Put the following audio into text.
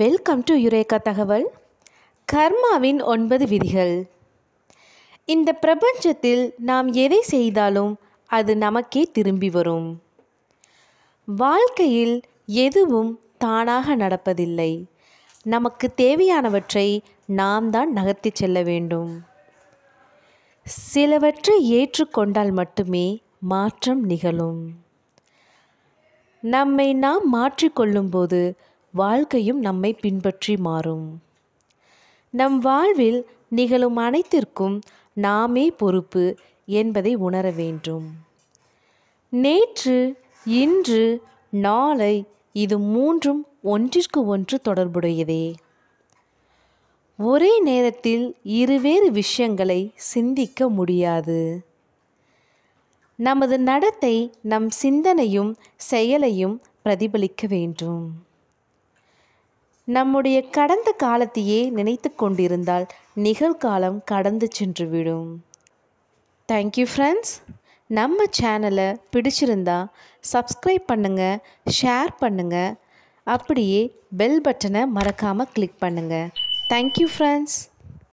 welcome to eureka தகவல் கர்மாவின் ஒன்பது விதிகள் இந்த பிரபஞ்சத்தில் நாம் எதை செய்தாலும் அது நமக்கே திரும்பி வரும் வாழ்க்கையில் எதுவும் தானாக நடப்பதில்லை நமக்கு தேவையானவற்றை நாம் தான் நகர்த்தி செல்ல வேண்டும் சிலவற்றை ஏற்றுக்கொண்டால் மட்டுமே மாற்றம் நிகழும் நம்மை நாம் மாற்றிக்கொள்ளும்போது வாழ்க்கையும் நம்மை பின்பற்றி மாறும் நம் வாழ்வில் நிகழும் அனைத்திற்கும் நாமே பொறுப்பு என்பதை உணர வேண்டும் நேற்று இன்று நாளை இது மூன்றும் ஒன்றிற்கு ஒன்று தொடர்புடையதே ஒரே நேரத்தில் இருவேறு விஷயங்களை சிந்திக்க முடியாது நமது நடத்தை நம் சிந்தனையும் செயலையும் பிரதிபலிக்க வேண்டும் நம்முடைய கடந்த காலத்தையே நினைத்து கொண்டிருந்தால் நிகழ்காலம் கடந்து சென்றுவிடும் தேங்க்யூ ஃப்ரெண்ட்ஸ் நம்ம சேனலை பிடிச்சிருந்தா சப்ஸ்கிரைப் பண்ணுங்கள் ஷேர் பண்ணுங்கள் அப்படியே பெல் பட்டனை மறக்காமல் கிளிக் பண்ணுங்கள் தேங்க்யூ ஃப்ரெண்ட்ஸ்